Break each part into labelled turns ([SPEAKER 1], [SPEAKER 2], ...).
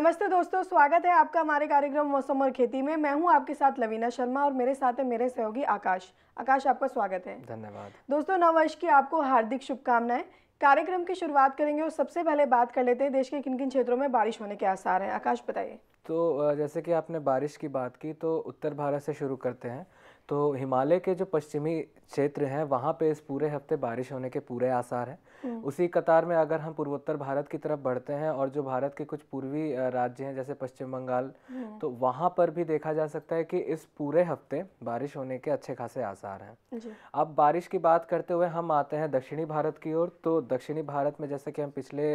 [SPEAKER 1] नमस्ते दोस्तों स्वागत है आपका हमारे कार्यक्रम मौसम और खेती में मैं हूं आपके साथ लवीना शर्मा और मेरे साथ है मेरे सहयोगी आकाश आकाश आपका स्वागत है धन्यवाद दोस्तों नववर्ष की आपको हार्दिक शुभकामनाएं कार्यक्रम की शुरुआत करेंगे और सबसे पहले बात कर लेते हैं देश के किन किन क्षेत्रों में बारिश होने के आसार हैं आकाश बताइए
[SPEAKER 2] तो जैसे कि आपने बारिश की बात की तो उत्तर भारत से शुरू करते हैं तो हिमालय के जो पश्चिमी क्षेत्र हैं वहाँ पे इस पूरे हफ्ते बारिश होने के पूरे आसार हैं हम्म। उसी कतार में अगर हम पूर्वोत्तर भारत की तरफ बढ़ते हैं और जो भारत के कुछ पूर्वी राज्य हैं जैसे पश्चिम बंगाल हम्म। तो वहाँ पर भी देखा जा सकता है कि इस पूरे हफ्ते बारिश होने के अच्छे खासे आसार हैं अब बारिश की बात करते हुए हम आते हैं दक्षिणी भारत की ओर तो दक्षिणी भारत में जैसे कि हम पिछले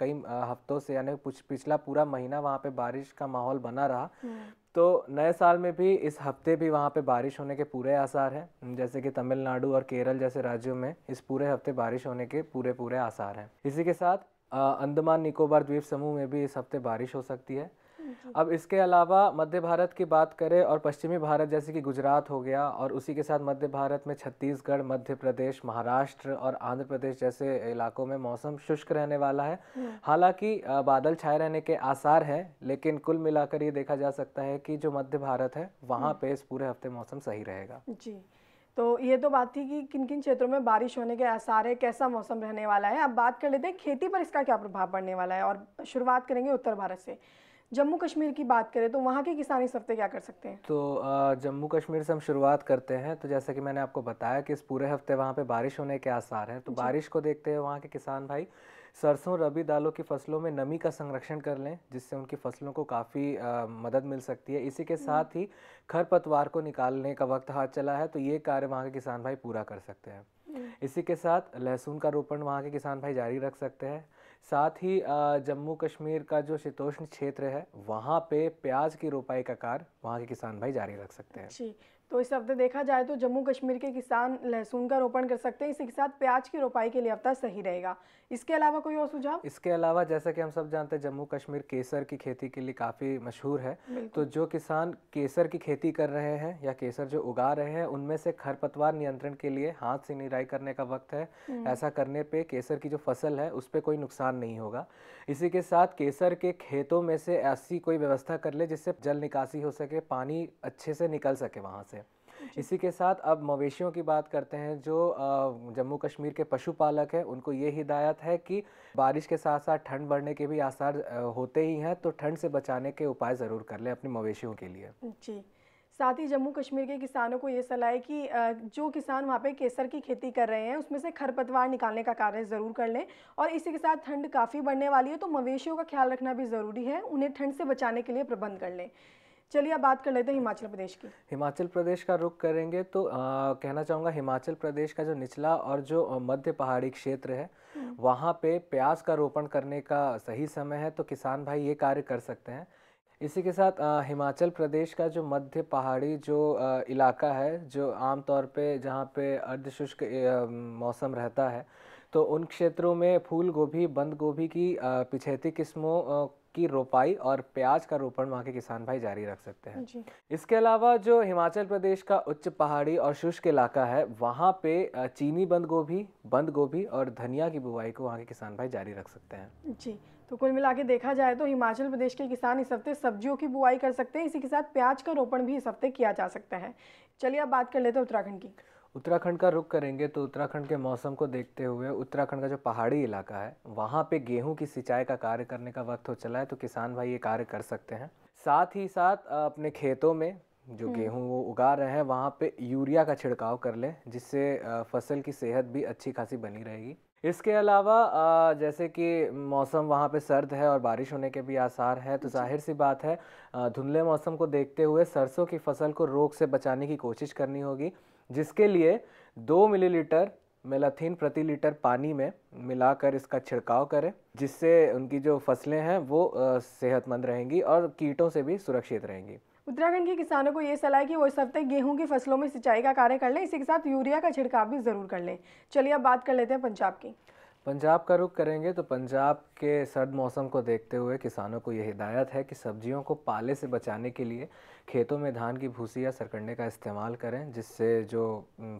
[SPEAKER 2] कई हफ्तों से यानी पिछला पूरा महीना वहाँ पर बारिश का माहौल बना रहा हम्म। तो नए साल में भी इस हफ्ते भी वहाँ पे बारिश होने के पूरे आसार हैं जैसे कि तमिलनाडु और केरल जैसे राज्यों में इस पूरे हफ्ते बारिश होने के पूरे पूरे आसार हैं इसी के साथ अंडमान निकोबार द्वीप समूह में भी इस हफ्ते बारिश हो सकती है अब इसके अलावा मध्य भारत की बात करें और पश्चिमी भारत जैसे कि गुजरात हो गया और उसी के साथ मध्य भारत में छत्तीसगढ़ मध्य प्रदेश महाराष्ट्र और आंध्र प्रदेश जैसे इलाकों में मौसम शुष्क रहने वाला है हालांकि बादल छाए रहने के आसार हैं लेकिन कुल मिलाकर ये देखा जा सकता है कि जो मध्य भारत है वहाँ पे इस पूरे हफ्ते मौसम सही रहेगा
[SPEAKER 1] जी तो ये तो बात थी कि किन किन क्षेत्रों में बारिश होने के आसार है कैसा मौसम रहने वाला है अब बात कर लेते हैं खेती पर इसका क्या प्रभाव पड़ने वाला है और शुरुआत करेंगे उत्तर भारत से जम्मू कश्मीर की बात करें तो वहाँ के किसान इस हफ्ते क्या कर सकते हैं
[SPEAKER 2] तो जम्मू कश्मीर से हम शुरुआत करते हैं तो जैसा कि मैंने आपको बताया कि इस पूरे हफ्ते वहाँ पे बारिश होने के आसार हैं तो बारिश को देखते हुए वहाँ के किसान भाई सरसों रबी दालों की फसलों में नमी का संरक्षण कर लें जिससे उनकी फसलों को काफ़ी मदद मिल सकती है इसी के साथ ही खरपतवार को निकालने का वक्त हाथ चला है तो ये कार्य वहाँ के किसान भाई पूरा कर सकते हैं इसी के साथ लहसुन का रोपण वहाँ के किसान भाई जारी रख सकते हैं साथ ही जम्मू कश्मीर का जो शीतोष्ण क्षेत्र है वहाँ पे प्याज की रोपाई का कार्य वहाँ के किसान भाई जारी रख सकते हैं
[SPEAKER 1] जी तो इस हफ्ते देखा जाए तो जम्मू कश्मीर के किसान लहसुन का रोपण कर सकते हैं इसी के साथ प्याज की रोपाई के लिए हफ्ता सही रहेगा इसके अलावा कोई और सुझाव
[SPEAKER 2] इसके अलावा जैसा कि हम सब जानते हैं जम्मू कश्मीर केसर की खेती के लिए काफ़ी मशहूर है तो जो किसान केसर की खेती कर रहे हैं या केसर जो उगा रहे हैं उनमें से खरपतवार नियंत्रण के लिए हाथ से निराई करने का वक्त है हम्म। ऐसा करने पर केसर की जो फसल है उस पर कोई नुकसान नहीं होगा इसी के साथ केसर के खेतों में से ऐसी कोई व्यवस्था कर ले जिससे जल निकासी हो सके पानी अच्छे से निकल सके वहाँ से इसी के साथ अब मवेशियों की बात करते हैं जो जम्मू कश्मीर के पशुपालक हैं उनको ये हिदायत है कि बारिश के साथ साथ ठंड बढ़ने के भी आसार होते ही हैं तो ठंड से बचाने के उपाय ज़रूर कर लें अपने मवेशियों के लिए
[SPEAKER 1] जी साथ ही जम्मू कश्मीर के किसानों को ये सलाह है कि जो किसान वहाँ पे केसर की खेती कर रहे हैं उसमें से खरपतवार निकालने का कार्य ज़रूर कर लें और इसी के साथ ठंड काफ़ी बढ़ने वाली है तो मवेशियों का ख्याल रखना भी ज़रूरी है उन्हें ठंड से बचाने के लिए प्रबंध कर लें चलिए अब बात कर लेते हैं हिमाचल प्रदेश की
[SPEAKER 2] हिमाचल प्रदेश का रुख करेंगे तो आ, कहना चाहूँगा हिमाचल प्रदेश का जो निचला और जो मध्य पहाड़ी क्षेत्र है हम्म। वहाँ पे प्याज का रोपण करने का सही समय है तो किसान भाई ये कार्य कर सकते हैं इसी के साथ आ, हिमाचल प्रदेश का जो मध्य पहाड़ी जो आ, इलाका है जो आमतौर पे जहाँ पे अर्धशुष्क मौसम रहता है तो उन क्षेत्रों में फूल गोभी बंद गोभी की पिछैती किस्मों की रोपाई और प्याज का रोपण वहाँ के किसान भाई जारी रख सकते हैं इसके अलावा जो हिमाचल प्रदेश का उच्च पहाड़ी और शुष्क इलाका है वहाँ पे चीनी बंद गोभी बंद गोभी और धनिया की बुवाई को वहाँ के किसान भाई जारी रख सकते हैं
[SPEAKER 1] जी तो कुल मिला के देखा जाए तो हिमाचल प्रदेश के किसान इस हफ्ते सब्जियों की बुआई कर सकते हैं इसी के साथ प्याज का रोपण भी इस हफ्ते किया जा सकता है चलिए अब बात कर लेते हैं उत्तराखंड की
[SPEAKER 2] उत्तराखंड का रुख करेंगे तो उत्तराखंड के मौसम को देखते हुए उत्तराखंड का जो पहाड़ी इलाका है वहाँ पे गेहूं की सिंचाई का कार्य करने का वक्त हो चला है तो किसान भाई ये कार्य कर सकते हैं साथ ही साथ अपने खेतों में जो हम्म। गेहूं वो उगा रहे हैं वहाँ पे यूरिया का छिड़काव कर लें जिससे फसल की सेहत भी अच्छी खासी बनी रहेगी इसके अलावा जैसे कि मौसम वहाँ पे सर्द है और बारिश होने के भी आसार हैं तो जाहिर सी बात है धुंधले मौसम को देखते हुए सरसों की फसल को रोग से बचाने की कोशिश करनी होगी जिसके लिए दो मिलीलीटर मेलाथीन प्रति लीटर पानी में मिलाकर इसका छिड़काव करें जिससे उनकी जो फसलें हैं वो सेहतमंद रहेंगी और कीटों से भी सुरक्षित रहेंगी
[SPEAKER 1] उत्तराखंड के किसानों को ये सलाह कि वो इस हफ्ते गेहूं की फसलों में सिंचाई का कार्य कर लें इसी के साथ यूरिया का छिड़काव भी जरूर कर लें चलिए अब बात कर लेते हैं पंजाब की
[SPEAKER 2] पंजाब का रुख करेंगे तो पंजाब के सर्द मौसम को देखते हुए किसानों को यह हिदायत है कि सब्जियों को पाले से बचाने के लिए खेतों में धान की भूसी या सरकंडे का इस्तेमाल करें जिससे जो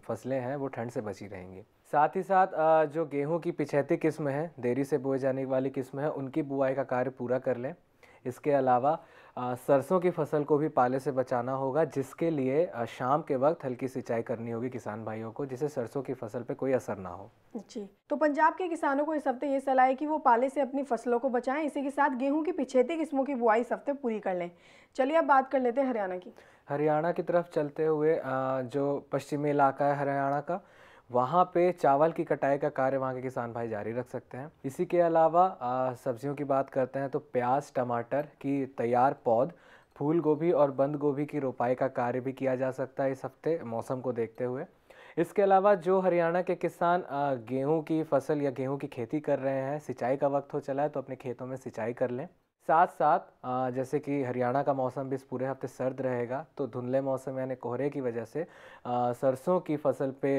[SPEAKER 2] फसलें हैं वो ठंड से बची रहेंगी साथ ही साथ जो गेहूं की पिछहती किस्म है देरी से बोए जाने वाली किस्म है उनकी बुआई का कार्य पूरा कर लें इसके अलावा सरसों की फसल को भी पाले से बचाना होगा जिसके लिए शाम के वक्त हल्की सिंचाई करनी होगी किसान भाइयों को जिससे सरसों की फसल पे कोई असर ना हो
[SPEAKER 1] जी तो पंजाब के किसानों को इस हफ्ते ये सलाह है कि वो पाले से अपनी फसलों को बचाएं इसी के साथ गेहूं की पिछेती किस्मों की बुआई इस हफ्ते पूरी कर लें चलिए अब बात कर लेते हैं हरियाणा की
[SPEAKER 2] हरियाणा की तरफ चलते हुए जो पश्चिमी इलाका है हरियाणा का वहाँ पे चावल की कटाई का कार्य वहाँ के किसान भाई जारी रख सकते हैं इसी के अलावा सब्जियों की बात करते हैं तो प्याज टमाटर की तैयार पौध फूल गोभी और बंद गोभी की रोपाई का कार्य भी किया जा सकता है इस हफ्ते मौसम को देखते हुए इसके अलावा जो हरियाणा के किसान गेहूं की फसल या गेहूं की खेती कर रहे हैं सिंचाई का वक्त हो चला है तो अपने खेतों में सिंचाई कर लें साथ साथ जैसे कि हरियाणा का मौसम भी इस पूरे हफ्ते सर्द रहेगा तो धुंधले मौसम यानी कोहरे की वजह से सरसों की फसल पे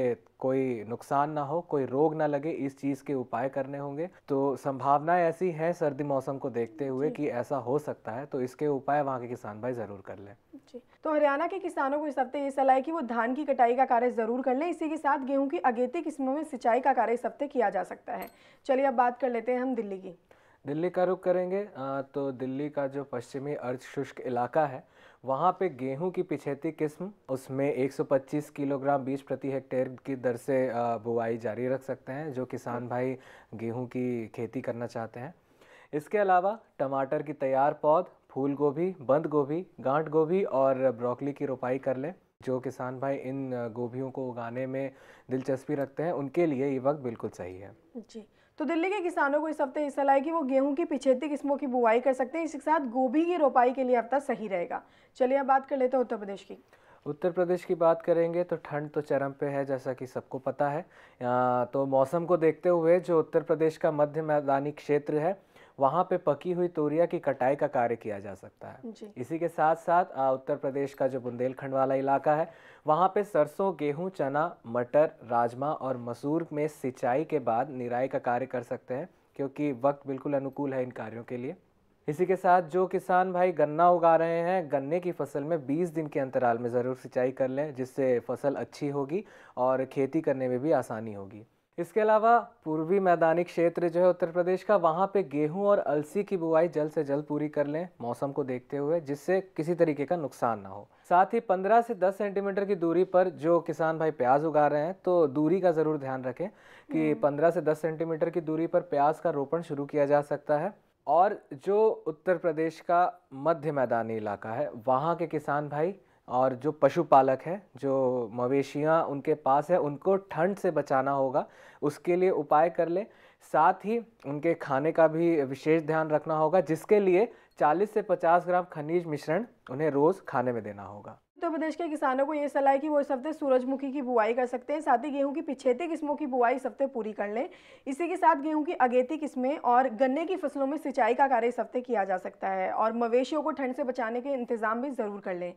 [SPEAKER 2] कोई नुकसान ना हो कोई रोग ना लगे इस चीज़ के उपाय करने होंगे तो संभावनाएं ऐसी हैं सर्दी मौसम को देखते हुए कि ऐसा हो सकता है तो इसके उपाय वहाँ के किसान भाई ज़रूर कर लें
[SPEAKER 1] जी तो हरियाणा के किसानों को इस हफ्ते ये सलाह है कि वो धान की कटाई का कार्य ज़रूर कर लें इसी के साथ गेहूँ की अगेती किस्मों में सिंचाई का कार्य इस हफ्ते किया जा सकता है चलिए अब बात कर लेते हैं हम दिल्ली की
[SPEAKER 2] दिल्ली का रुख करेंगे तो दिल्ली का जो पश्चिमी शुष्क इलाका है वहाँ पे गेहूं की पिछेती किस्म उसमें 125 किलोग्राम बीज प्रति हेक्टेयर की दर से बुआई जारी रख सकते हैं जो किसान भाई गेहूं की खेती करना चाहते हैं इसके अलावा टमाटर की तैयार पौध फूल गोभी बंद गोभी गांठ गोभी और ब्रोकली की रोपाई कर लें जो किसान भाई इन गोभियों को उगाने में दिलचस्पी रखते हैं उनके लिए ये वक्त बिल्कुल सही है
[SPEAKER 1] जी तो दिल्ली के किसानों को इस हफ्ते ये सलाह है कि वो गेहूं की पिछेती किस्मों की बुआई कर सकते हैं इसके साथ गोभी की रोपाई के लिए हफ्ता सही रहेगा चलिए अब बात कर लेते हैं उत्तर प्रदेश की
[SPEAKER 2] उत्तर प्रदेश की बात करेंगे तो ठंड तो चरम पे है जैसा कि सबको पता है तो मौसम को देखते हुए जो उत्तर प्रदेश का मध्य मैदानी क्षेत्र है वहाँ पे पकी हुई तोरिया की कटाई का कार्य किया जा सकता है इसी के साथ साथ उत्तर प्रदेश का जो बुंदेलखंड वाला इलाका है वहाँ पे सरसों गेहूँ चना मटर राजमा और मसूर में सिंचाई के बाद निराई का कार्य कर सकते हैं क्योंकि वक्त बिल्कुल अनुकूल है इन कार्यों के लिए इसी के साथ जो किसान भाई गन्ना उगा रहे हैं गन्ने की फसल में 20 दिन के अंतराल में ज़रूर सिंचाई कर लें जिससे फसल अच्छी होगी और खेती करने में भी आसानी होगी इसके अलावा पूर्वी मैदानी क्षेत्र जो है उत्तर प्रदेश का वहाँ पे गेहूं और अलसी की बुआई जल्द से जल्द पूरी कर लें मौसम को देखते हुए जिससे किसी तरीके का नुकसान ना हो साथ ही 15 से 10 सेंटीमीटर की दूरी पर जो किसान भाई प्याज उगा रहे हैं तो दूरी का ज़रूर ध्यान रखें कि 15 हम्म। से 10 सेंटीमीटर की दूरी पर प्याज का रोपण शुरू किया जा सकता है और जो उत्तर प्रदेश का मध्य मैदानी इलाका है वहाँ के किसान भाई और जो पशुपालक है जो मवेशियाँ उनके पास है उनको ठंड से बचाना होगा उसके लिए उपाय कर ले साथ ही उनके खाने का भी विशेष ध्यान रखना होगा जिसके लिए 40 से 50 ग्राम खनिज मिश्रण उन्हें रोज़ खाने में देना होगा
[SPEAKER 1] उत्तर तो प्रदेश के किसानों को ये सलाह है कि वो इस हफ्ते सूरजमुखी की बुआई कर सकते हैं साथ ही गेहूं की पिछेती किस्मों की बुआई इस हफ्ते पूरी कर लें इसी के साथ गेहूं की अगेती किस्में और गन्ने की फसलों में सिंचाई का कार्य इस हफ्ते किया जा सकता है और मवेशियों को ठंड से बचाने के इंतजाम भी ज़रूर कर लें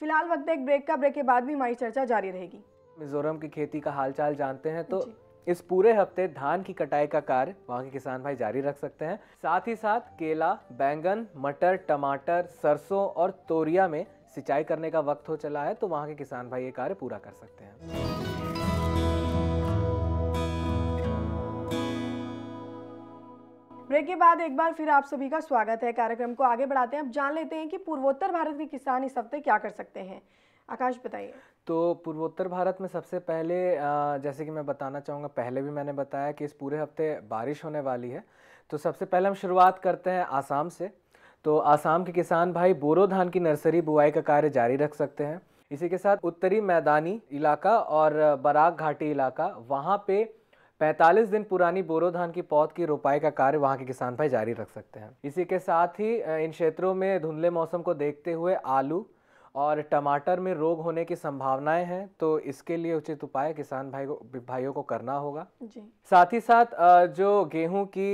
[SPEAKER 1] फिलहाल वक्त एक ब्रेक का ब्रेक के बाद भी हमारी चर्चा जारी रहेगी
[SPEAKER 2] मिजोरम की खेती का हालचाल जानते हैं तो इस पूरे हफ्ते धान की कटाई का कार्य वहाँ के किसान भाई जारी रख सकते हैं साथ ही साथ केला बैंगन मटर टमाटर सरसों और तोरिया में सिंचाई करने का वक्त हो चला है तो वहाँ के किसान भाई ये कार्य पूरा कर सकते हैं
[SPEAKER 1] ब्रेक के बाद एक बार फिर आप सभी का स्वागत है कार्यक्रम को आगे बढ़ाते हैं अब जान लेते हैं कि पूर्वोत्तर भारत के किसान इस हफ्ते क्या कर सकते हैं आकाश बताइए
[SPEAKER 2] तो पूर्वोत्तर भारत में सबसे पहले जैसे कि मैं बताना चाहूँगा पहले भी मैंने बताया कि इस पूरे हफ्ते बारिश होने वाली है तो सबसे पहले हम शुरुआत करते हैं आसाम से तो आसाम के किसान भाई बोरो धान की नर्सरी बुआई का कार्य जारी रख सकते हैं इसी के साथ उत्तरी मैदानी इलाका और बराक घाटी इलाका वहाँ पे पैंतालीस दिन पुरानी बोरो धान की पौध की रोपाई का कार्य वहां के किसान भाई जारी रख सकते हैं इसी के साथ ही इन क्षेत्रों में धुंधले मौसम को देखते हुए आलू और टमाटर में रोग होने की संभावनाएं हैं तो इसके लिए उचित उपाय किसान भाई को भाइयों को करना होगा जी साथ ही साथ जो गेहूं की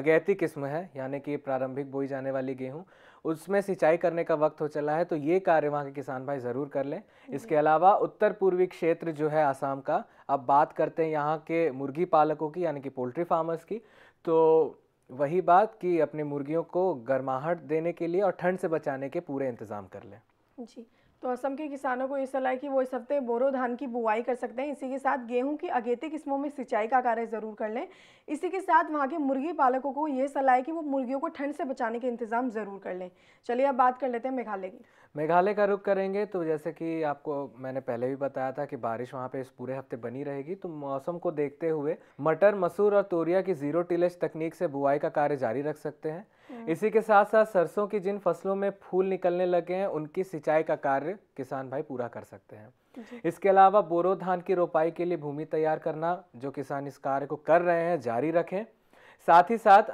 [SPEAKER 2] अगैती किस्म है यानी कि प्रारंभिक बोई जाने वाली गेहूं उसमें सिंचाई करने का वक्त हो चला है तो ये कार्य वहाँ के किसान भाई ज़रूर कर लें इसके अलावा उत्तर पूर्वी क्षेत्र जो है आसाम का अब बात करते हैं यहाँ के मुर्गी पालकों की यानी कि पोल्ट्री फार्मर्स की तो वही बात कि अपनी मुर्गियों को गर्माहट देने के लिए और ठंड से बचाने के पूरे इंतज़ाम कर लें
[SPEAKER 1] जी तो असम के किसानों को ये सलाह है कि वो इस हफ्ते बोरो धान की बुआई कर सकते हैं इसी के साथ गेहूं की अगेती किस्मों में सिंचाई का कार्य ज़रूर कर लें इसी के साथ वहाँ के मुर्गी पालकों को ये सलाह है कि वो मुर्गियों को ठंड से बचाने के इंतजाम ज़रूर कर लें चलिए अब बात कर लेते हैं मेघालय की
[SPEAKER 2] मेघालय का रुख करेंगे तो जैसे कि आपको मैंने पहले भी बताया था कि बारिश वहाँ पे इस पूरे हफ्ते बनी रहेगी तो मौसम को देखते हुए मटर मसूर और तोरिया की जीरो टिलेज तकनीक से बुआई का कार्य जारी रख सकते हैं हम्म। इसी के साथ साथ सरसों की जिन फसलों में फूल निकलने लगे हैं उनकी सिंचाई का कार्य किसान भाई पूरा कर सकते हैं इसके अलावा बोरो धान की रोपाई के लिए भूमि तैयार करना जो किसान इस कार्य को कर रहे हैं जारी रखें साथ ही साथ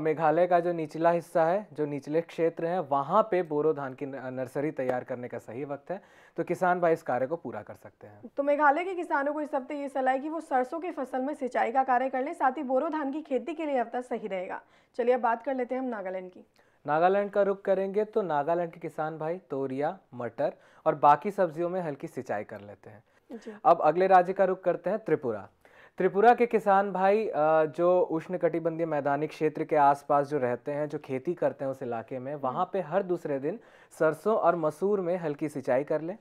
[SPEAKER 2] मेघालय का जो निचला हिस्सा है जो निचले क्षेत्र हैं वहाँ पे बोरो धान की नर्सरी तैयार करने का सही वक्त है तो किसान भाई इस कार्य को पूरा कर सकते हैं
[SPEAKER 1] तो मेघालय के किसानों को इस हफ्ते ये सलाह है कि वो सरसों की फसल में सिंचाई का कार्य कर लें साथ ही बोरो धान की खेती के लिए हफ्ता सही रहेगा चलिए अब बात कर लेते हैं हम नागालैंड की
[SPEAKER 2] नागालैंड का रुख करेंगे तो नागालैंड के किसान भाई तोरिया मटर और बाकी सब्जियों में हल्की सिंचाई कर लेते हैं अब अगले राज्य का रुख करते हैं त्रिपुरा त्रिपुरा के किसान भाई जो उष्णकटिबंधीय मैदानी क्षेत्र के आसपास जो रहते हैं जो खेती करते हैं उस इलाके में हम्म। वहाँ पे हर दूसरे दिन सरसों और मसूर में हल्की सिंचाई कर लें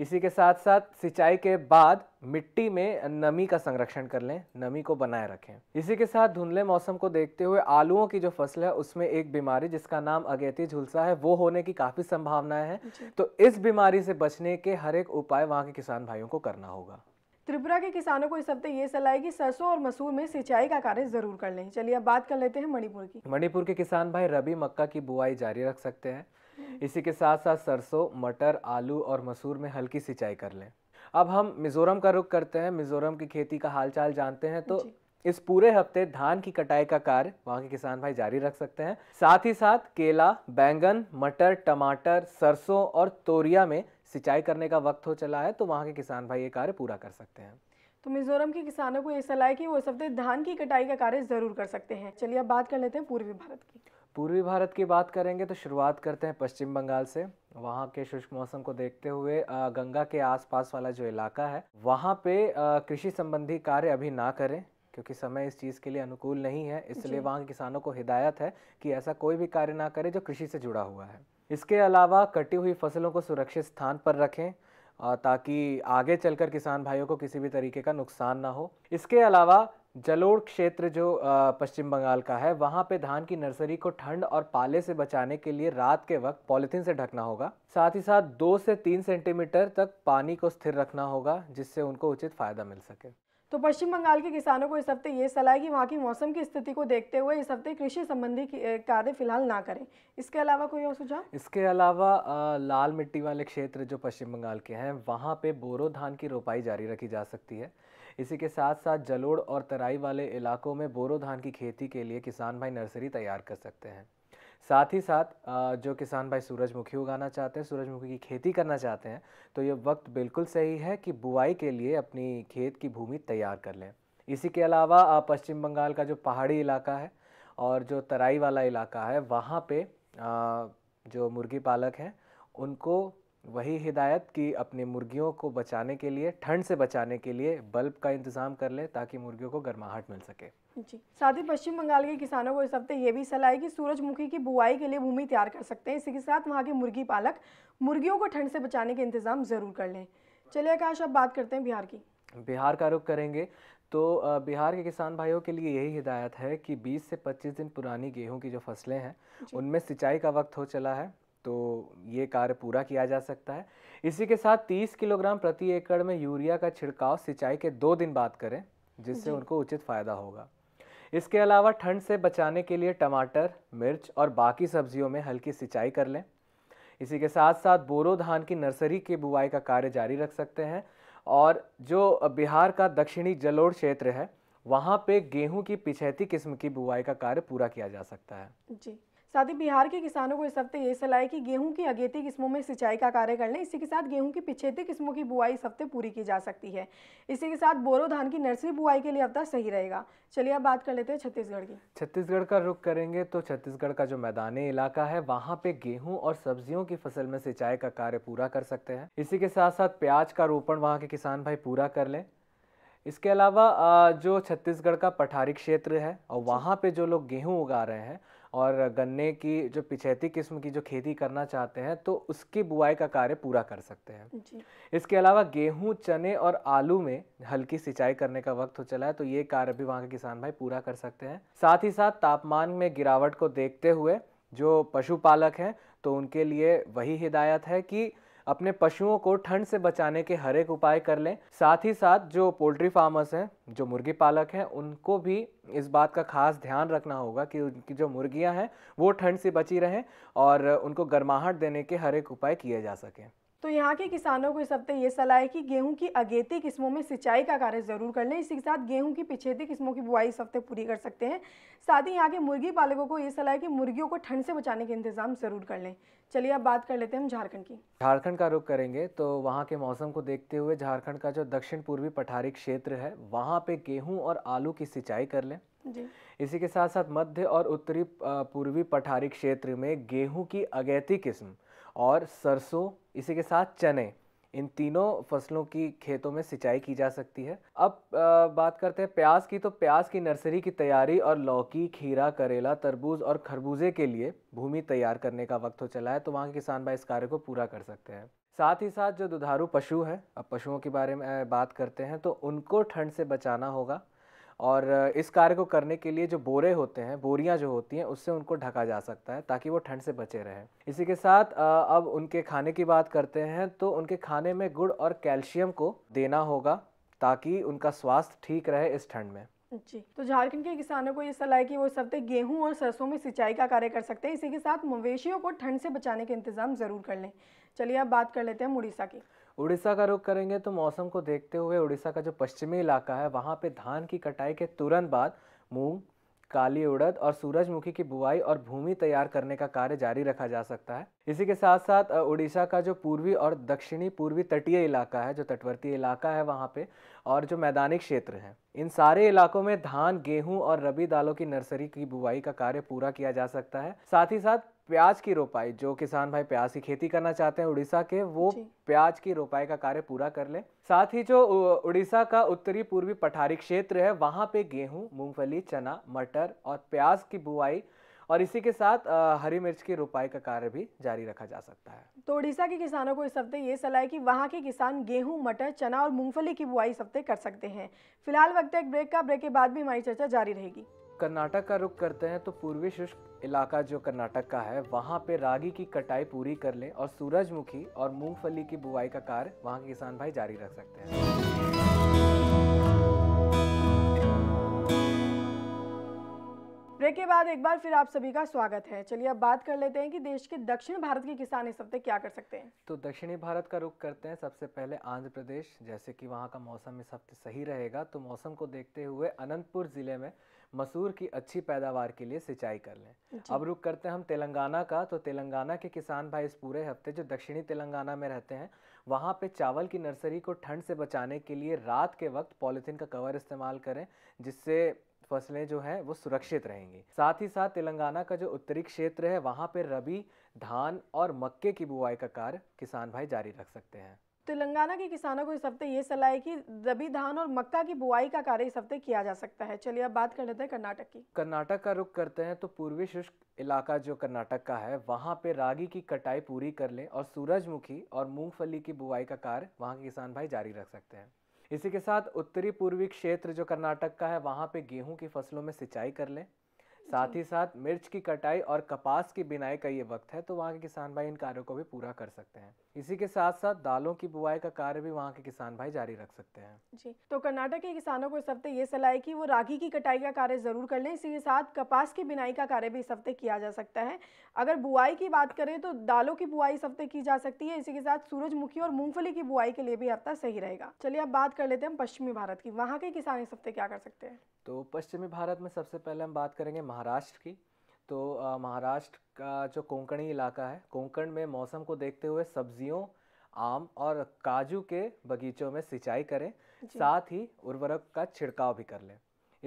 [SPEAKER 2] इसी के साथ साथ सिंचाई के बाद मिट्टी में नमी का संरक्षण कर लें नमी को बनाए रखें इसी के साथ धुंधले मौसम को देखते हुए आलुओं की जो फसल है उसमें एक बीमारी जिसका नाम अगेती झुलसा है वो होने की काफ़ी संभावनाएं हैं तो इस बीमारी से बचने के हर एक उपाय वहाँ के किसान भाइयों को करना होगा
[SPEAKER 1] त्रिपुरा के किसानों को इस हफ्ते ये सलाह है कि सरसों और मसूर में सिंचाई का कार्य जरूर कर लें चलिए अब बात कर लेते हैं मणिपुर
[SPEAKER 2] की मणिपुर के किसान भाई रबी मक्का की बुआई जारी रख सकते हैं इसी के साथ साथ सरसों मटर आलू और मसूर में हल्की सिंचाई कर लें अब हम मिजोरम का रुख करते हैं मिजोरम की खेती का हालचाल जानते हैं तो इस पूरे हफ्ते धान की कटाई का कार्य वहाँ के किसान भाई जारी रख सकते हैं साथ ही साथ केला बैंगन मटर टमाटर सरसों और तोरिया में सिंचाई करने का वक्त हो चला है तो वहाँ के किसान भाई ये कार्य पूरा कर सकते हैं
[SPEAKER 1] तो मिजोरम के किसानों को ये सलाह की कि वो इस हफ्ते धान की कटाई का कार्य ज़रूर कर सकते हैं चलिए अब बात कर लेते हैं पूर्वी भारत की
[SPEAKER 2] पूर्वी भारत की बात करेंगे तो शुरुआत करते हैं पश्चिम बंगाल से वहाँ के शुष्क मौसम को देखते हुए गंगा के आसपास वाला जो इलाका है वहाँ पे कृषि संबंधी कार्य अभी ना करें क्योंकि समय इस चीज़ के लिए अनुकूल नहीं है इसलिए वहाँ के किसानों को हिदायत है कि ऐसा कोई भी कार्य ना करे जो कृषि से जुड़ा हुआ है इसके अलावा कटी हुई फसलों को सुरक्षित स्थान पर रखें ताकि आगे चलकर किसान भाइयों को किसी भी तरीके का नुकसान ना हो इसके अलावा जलोड़ क्षेत्र जो पश्चिम बंगाल का है वहाँ पे धान की नर्सरी को ठंड और पाले से बचाने के लिए रात के वक्त पॉलिथीन से ढकना होगा साथ ही साथ दो से तीन सेंटीमीटर तक पानी को स्थिर रखना होगा जिससे उनको उचित फ़ायदा मिल सके
[SPEAKER 1] तो पश्चिम बंगाल के किसानों को इस हफ्ते ये सलाह है कि वहाँ की मौसम की स्थिति को देखते हुए इस हफ्ते कृषि संबंधी कार्य फिलहाल ना करें इसके अलावा कोई और सुझाव
[SPEAKER 2] इसके अलावा लाल मिट्टी वाले क्षेत्र जो पश्चिम बंगाल के हैं वहाँ पे बोरो धान की रोपाई जारी रखी जा सकती है इसी के साथ साथ जलोड़ और तराई वाले इलाकों में बोरो धान की खेती के लिए किसान भाई नर्सरी तैयार कर सकते हैं साथ ही साथ जो किसान भाई सूरजमुखी उगाना चाहते हैं सूरजमुखी की खेती करना चाहते हैं तो ये वक्त बिल्कुल सही है कि बुआई के लिए अपनी खेत की भूमि तैयार कर लें इसी के अलावा पश्चिम बंगाल का जो पहाड़ी इलाका है और जो तराई वाला इलाका है वहाँ पे जो मुर्गी पालक हैं उनको वही हिदायत कि अपनी मुर्गियों को बचाने के लिए ठंड से बचाने के लिए बल्ब का इंतज़ाम कर लें ताकि मुर्गियों को गर्माहट मिल सके
[SPEAKER 1] जी साथ ही पश्चिम बंगाल के किसानों को इस हफ्ते ये भी सलाह है कि सूरजमुखी की बुआई के लिए भूमि तैयार कर सकते हैं इसी के साथ वहाँ के मुर्गी पालक मुर्गियों को ठंड से बचाने के इंतजाम जरूर कर लें चलिए आकाश अब बात करते हैं बिहार की
[SPEAKER 2] बिहार का रुख करेंगे तो बिहार के किसान भाइयों के लिए यही हिदायत है कि 20 से 25 दिन पुरानी गेहूं की जो फसलें हैं उनमें सिंचाई का वक्त हो चला है तो ये कार्य पूरा किया जा सकता है इसी के साथ 30 किलोग्राम प्रति एकड़ में यूरिया का छिड़काव सिंचाई के दो दिन बाद करें जिससे उनको उचित फ़ायदा होगा इसके अलावा ठंड से बचाने के लिए टमाटर मिर्च और बाकी सब्जियों में हल्की सिंचाई कर लें इसी के साथ साथ बोरो धान की नर्सरी की बुआई का कार्य जारी रख सकते हैं और जो बिहार का दक्षिणी जलोढ़ क्षेत्र है वहाँ पे गेहूं की पिछैती किस्म की बुआई का कार्य पूरा किया जा सकता है
[SPEAKER 1] जी साथ ही बिहार के किसानों को इस हफ्ते ये सलाह है कि गेहूं की अगेती किस्मों में सिंचाई का कार्य कर लें इसी के साथ गेहूं की पिछेती किस्मों की बुआई इस हफ्ते पूरी की जा सकती है इसी के साथ बोरो धान की नर्सरी बुआई के लिए हफ्ता सही रहेगा चलिए अब बात कर लेते हैं छत्तीसगढ़ की
[SPEAKER 2] छत्तीसगढ़ का रुख करेंगे तो छत्तीसगढ़ का जो मैदानी इलाका है वहाँ पे गेहूँ और सब्जियों की फसल में सिंचाई का कार्य पूरा कर सकते हैं इसी के साथ साथ प्याज का रोपण वहाँ के किसान भाई पूरा कर लें इसके अलावा जो छत्तीसगढ़ का पठारी क्षेत्र है और वहाँ पे जो लोग गेहूँ उगा रहे हैं और गन्ने की जो पिछैती किस्म की जो खेती करना चाहते हैं तो उसकी बुआई का कार्य पूरा कर सकते हैं जी। इसके अलावा गेहूं चने और आलू में हल्की सिंचाई करने का वक्त हो चला है तो ये कार्य भी वहाँ के किसान भाई पूरा कर सकते हैं साथ ही साथ तापमान में गिरावट को देखते हुए जो पशुपालक हैं तो उनके लिए वही हिदायत है कि अपने पशुओं को ठंड से बचाने के हर एक उपाय कर लें साथ ही साथ जो पोल्ट्री फार्मर्स हैं जो मुर्गी पालक हैं उनको भी इस बात का खास ध्यान रखना होगा कि उनकी जो मुर्गियां हैं वो ठंड से बची रहें और उनको गर्माहट देने के हर एक उपाय किए जा सकें
[SPEAKER 1] तो यहाँ के किसानों को इस हफ्ते ये सलाह है कि गेहूं की अगेती किस्मों में सिंचाई का कार्य जरूर कर लें इसी के साथ गेहूं की पिछेती किस्मों की बुआई इस हफ्ते पूरी कर सकते हैं साथ ही यहाँ के मुर्गी पालकों को ये सलाह है कि मुर्गियों को ठंड से बचाने के इंतजाम जरूर कर लें चलिए अब बात कर लेते हैं हम झारखंड की
[SPEAKER 2] झारखंड का रुख करेंगे तो वहाँ के मौसम को देखते हुए झारखंड का जो दक्षिण पूर्वी पठारी क्षेत्र है वहाँ पे गेहूँ और आलू की सिंचाई कर लें इसी के साथ साथ मध्य और उत्तरी पूर्वी पठारी क्षेत्र में गेहूँ की अगैती किस्म और सरसों इसी के साथ चने इन तीनों फसलों की खेतों में सिंचाई की जा सकती है अब बात करते हैं प्याज की तो प्याज की नर्सरी की तैयारी और लौकी खीरा करेला तरबूज और खरबूजे के लिए भूमि तैयार करने का वक्त हो चला है तो वहाँ के किसान भाई इस कार्य को पूरा कर सकते हैं साथ ही साथ जो दुधारू पशु है अब पशुओं के बारे में बात करते हैं तो उनको ठंड से बचाना होगा और इस कार्य को करने के लिए जो बोरे होते हैं बोरियां जो होती हैं उससे उनको ढका जा सकता है ताकि वो ठंड से बचे रहें इसी के साथ अब उनके खाने की बात करते हैं तो उनके खाने में गुड़ और कैल्शियम को देना होगा ताकि उनका स्वास्थ्य ठीक रहे इस ठंड में
[SPEAKER 1] जी तो झारखंड के किसानों को ये सलाह है कि वो इस हफ्ते गेहूं और सरसों में सिंचाई का कार्य कर सकते हैं इसी के साथ मवेशियों को ठंड से बचाने के इंतजाम जरूर कर लें चलिए अब बात कर लेते हैं उड़ीसा की
[SPEAKER 2] उड़ीसा का रुख करेंगे तो मौसम को देखते हुए उड़ीसा का जो पश्चिमी इलाका है वहाँ पे धान की कटाई के तुरंत बाद मूंग काली उड़द और सूरजमुखी की बुआई और भूमि तैयार करने का कार्य जारी रखा जा सकता है इसी के साथ साथ उड़ीसा का जो पूर्वी और दक्षिणी पूर्वी तटीय इलाका है जो तटवर्ती इलाका है वहाँ पे और जो मैदानी क्षेत्र है इन सारे इलाकों में धान गेहूं और रबी दालों की नर्सरी की बुआई का कार्य पूरा किया जा सकता है साथ ही साथ प्याज की रोपाई जो किसान भाई प्याज की खेती करना चाहते हैं उड़ीसा के वो प्याज की रोपाई का कार्य पूरा कर ले साथ ही जो उड़ीसा का उत्तरी पूर्वी पठारी क्षेत्र है वहाँ पे गेहूँ मूंगफली चना मटर और प्याज की बुआई और इसी के साथ हरी मिर्च की रोपाई का कार्य भी जारी रखा जा सकता है
[SPEAKER 1] तो उड़ीसा के किसानों को इस हफ्ते ये सलाह है कि वहाँ के किसान गेहूं मटर चना और मूंगफली की बुआई इस हफ्ते कर सकते हैं फिलहाल वक्त एक ब्रेक का ब्रेक के बाद भी हमारी चर्चा जारी रहेगी
[SPEAKER 2] कर्नाटक का रुख करते हैं तो पूर्वी शुष्क इलाका जो कर्नाटक का है वहाँ पे रागी की कटाई पूरी कर लें और सूरजमुखी और मूंगफली की बुआई का कार्य वहाँ के किसान भाई जारी रख सकते हैं
[SPEAKER 1] ब्रेक के बाद एक बार फिर आप सभी का स्वागत है चलिए अब बात कर लेते हैं कि देश के दक्षिण भारत के किसान इस हफ्ते क्या कर सकते हैं
[SPEAKER 2] तो दक्षिणी भारत का रुख करते हैं सबसे पहले आंध्र प्रदेश जैसे कि वहाँ का मौसम इस हफ्ते सही रहेगा तो मौसम को देखते हुए अनंतपुर जिले में मसूर की अच्छी पैदावार के लिए सिंचाई कर लें अब रुक करते हैं हम तेलंगाना का तो तेलंगाना के किसान भाई इस पूरे हफ्ते जो दक्षिणी तेलंगाना में रहते हैं वहाँ पे चावल की नर्सरी को ठंड से बचाने के लिए रात के वक्त पॉलीथीन का कवर इस्तेमाल करें जिससे फसलें जो हैं वो सुरक्षित रहेंगी साथ ही साथ तेलंगाना का जो उत्तरी क्षेत्र है वहाँ पर रबी धान और मक्के की बुआई का कार्य किसान भाई जारी रख सकते हैं
[SPEAKER 1] तेलंगाना के किसानों को इस हफ्ते ये सलाह है कि रबी धान और मक्का की बुआई का कार्य इस हफ्ते किया जा सकता है चलिए अब बात कर लेते हैं कर्नाटक की
[SPEAKER 2] कर्नाटक का रुख करते हैं तो पूर्वी शुष्क इलाका जो कर्नाटक का है वहाँ पे रागी की कटाई पूरी कर लें और सूरजमुखी और मूंगफली की बुआई का कार्य वहाँ के किसान भाई जारी रख सकते हैं इसी के साथ उत्तरी पूर्वी क्षेत्र जो कर्नाटक का है वहाँ पे गेहूं की फसलों में सिंचाई कर लें साथ ही साथ मिर्च की कटाई और कपास की बिनाई का ये वक्त है तो वहाँ के किसान भाई इन कार्यों को भी पूरा कर सकते हैं इसी के साथ साथ दालों की बुआई का कार्य भी वहाँ के किसान भाई जारी रख सकते हैं
[SPEAKER 1] जी तो कर्नाटक के किसानों को इस हफ्ते ये सलाह है कि वो रागी की कटाई का कार्य जरूर कर लें इसी के साथ कपास की बिनाई का कार्य भी इस हफ्ते किया जा सकता है अगर बुआई की बात करें तो दालों की बुआई इस हफ्ते की जा सकती है इसी के साथ सूरजमुखी और मूंगफली की बुआई के लिए भी हफ्ता सही रहेगा चलिए अब बात कर लेते हैं पश्चिमी भारत की वहाँ के किसान इस हफ्ते क्या कर सकते हैं
[SPEAKER 2] तो पश्चिमी भारत में सबसे पहले हम बात करेंगे महाराष्ट्र की तो महाराष्ट्र का जो कोंकणी इलाका है कोंकण में मौसम को देखते हुए सब्जियों आम और काजू के बगीचों में सिंचाई करें साथ ही उर्वरक का छिड़काव भी कर लें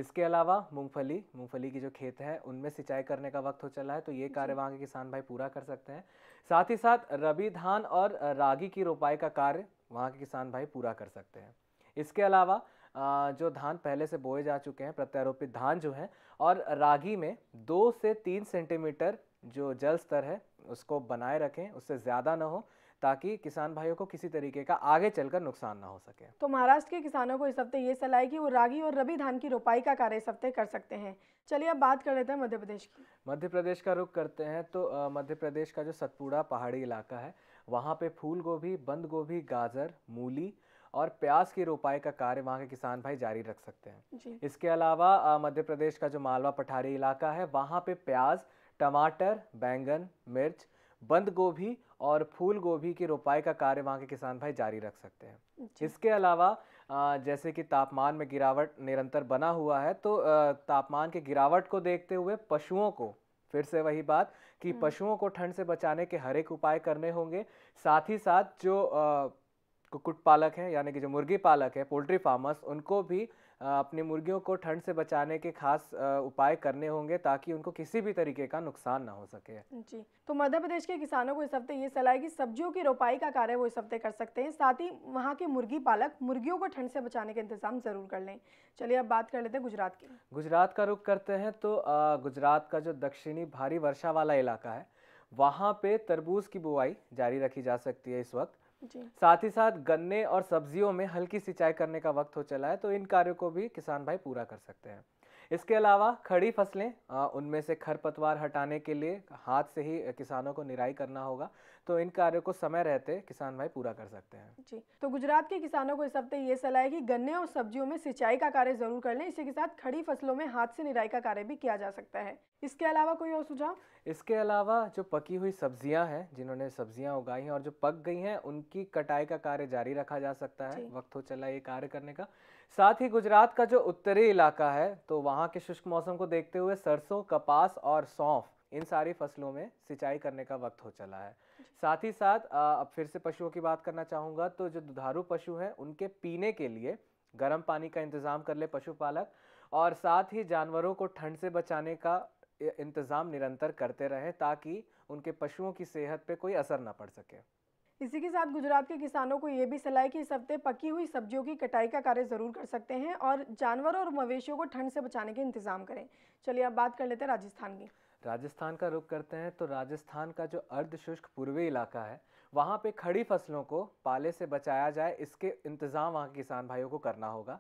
[SPEAKER 2] इसके अलावा मूंगफली मूंगफली की जो खेत है उनमें सिंचाई करने का वक्त हो चला है तो ये कार्य वहाँ के किसान भाई पूरा कर सकते हैं साथ ही साथ रबी धान और रागी की रोपाई का कार्य वहाँ के किसान भाई पूरा कर सकते हैं इसके अलावा जो धान पहले से बोए जा चुके हैं प्रत्यारोपित धान जो है और रागी में दो से तीन सेंटीमीटर जो जल स्तर है उसको बनाए रखें उससे ज़्यादा ना हो ताकि किसान भाइयों को किसी तरीके का आगे चलकर नुकसान ना हो सके
[SPEAKER 1] तो महाराष्ट्र के किसानों को इस हफ्ते ये सलाह है कि वो रागी और रबी धान की रोपाई का कार्य इस हफ्ते कर सकते हैं चलिए अब बात कर लेते हैं मध्य प्रदेश की
[SPEAKER 2] मध्य प्रदेश का रुख करते हैं तो मध्य प्रदेश का जो सतपुड़ा पहाड़ी इलाका है वहाँ पे फूल गोभी बंद गोभी गाजर मूली और प्याज की रोपाई का कार्य वहाँ के किसान भाई जारी रख सकते हैं इसके अलावा मध्य प्रदेश का जो मालवा पठारी इलाका है वहाँ पे प्याज टमाटर बैंगन मिर्च बंद गोभी और फूल गोभी की रोपाई का कार्य वहाँ के किसान भाई जारी रख सकते हैं इसके अलावा जैसे कि तापमान में गिरावट निरंतर बना हुआ है तो तापमान के गिरावट को देखते हुए पशुओं को फिर से वही बात कि हम्म। पशुओं को ठंड से बचाने के हर एक उपाय करने होंगे साथ ही साथ जो कुकुट पालक हैं यानी कि जो मुर्गी पालक है पोल्ट्री फार्मर्स उनको भी अपनी मुर्गियों को ठंड से बचाने के खास उपाय करने होंगे ताकि उनको किसी भी तरीके का नुकसान ना हो सके
[SPEAKER 1] जी तो मध्य प्रदेश के किसानों को इस हफ्ते ये सलाह है कि सब्जियों की रोपाई का कार्य वो इस हफ्ते कर सकते हैं साथ ही वहाँ के मुर्गी पालक मुर्गियों को ठंड से बचाने का इंतजाम जरूर कर लें चलिए अब बात कर लेते हैं गुजरात की
[SPEAKER 2] गुजरात का रुख करते हैं तो गुजरात का जो दक्षिणी भारी वर्षा वाला इलाका है वहाँ पे तरबूज की बुआई जारी रखी जा सकती है इस वक्त साथ ही साथ गन्ने और सब्जियों में हल्की सिंचाई करने का वक्त हो चला है तो इन कार्यों को भी किसान भाई पूरा कर सकते हैं इसके अलावा खड़ी फसलें उनमें से खरपतवार हटाने के लिए हाथ से ही किसानों को निराई करना होगा तो इन कार्यों को समय रहते किसान भाई पूरा कर सकते हैं
[SPEAKER 1] जी तो गुजरात के किसानों को इस हफ्ते ये सलाह है कि गन्ने और सब्जियों में सिंचाई का कार्य जरूर कर लें इसी के साथ खड़ी फसलों में हाथ से निराई का कार्य भी किया जा सकता है इसके अलावा कोई और सुझाव
[SPEAKER 2] इसके अलावा जो पकी हुई सब्जियां हैं जिन्होंने सब्जियां उगाई हैं और जो पक गई हैं उनकी कटाई का कार्य जारी रखा जा सकता है वक्त हो चला ये कार्य करने का साथ ही गुजरात का जो उत्तरी इलाका है तो वहाँ के शुष्क मौसम को देखते हुए सरसों कपास और सौंफ इन सारी फसलों में सिंचाई करने का वक्त हो चला है साथ ही साथ अब फिर से पशुओं की बात करना चाहूँगा तो जो दुधारू पशु हैं उनके पीने के लिए गर्म पानी का इंतज़ाम कर ले पशुपालक और साथ ही जानवरों को ठंड से बचाने का इंतज़ाम निरंतर करते रहें ताकि उनके पशुओं की सेहत पे कोई असर ना पड़ सके
[SPEAKER 1] इसी के साथ गुजरात के किसानों को ये भी सलाह कि इस हफ्ते पकी हुई सब्जियों की कटाई का कार्य ज़रूर कर सकते हैं और जानवरों और मवेशियों को ठंड से बचाने के इंतजाम करें चलिए अब बात कर लेते हैं राजस्थान की
[SPEAKER 2] राजस्थान का रुख करते हैं तो राजस्थान का जो अर्धशुष्क पूर्वी इलाका है वहाँ पे खड़ी फसलों को पाले से बचाया जाए इसके इंतज़ाम वहाँ के किसान भाइयों को करना होगा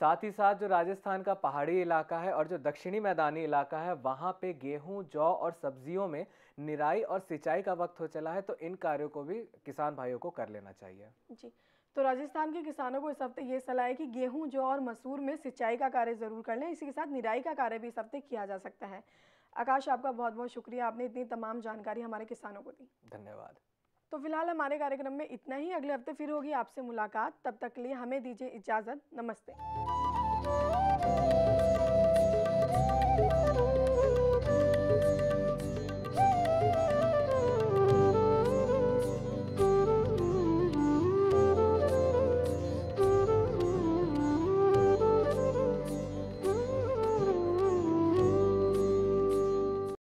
[SPEAKER 2] साथ ही साथ जो राजस्थान का पहाड़ी इलाका है और जो दक्षिणी मैदानी इलाका है वहाँ पे गेहूँ जौ और सब्जियों में निराई और सिंचाई का वक्त हो चला है तो इन कार्यों को भी किसान भाइयों को कर लेना चाहिए
[SPEAKER 1] जी तो राजस्थान के किसानों को इस हफ्ते ये सलाह है कि गेहूं जौ और मसूर में सिंचाई का कार्य ज़रूर कर लें इसी के साथ निराई का कार्य भी इस हफ्ते किया जा सकता है आकाश आपका बहुत बहुत शुक्रिया आपने इतनी तमाम जानकारी हमारे किसानों को दी धन्यवाद तो फिलहाल हमारे कार्यक्रम में इतना ही अगले हफ्ते फिर होगी आपसे मुलाकात तब तक लिए हमें दीजिए इजाज़त नमस्ते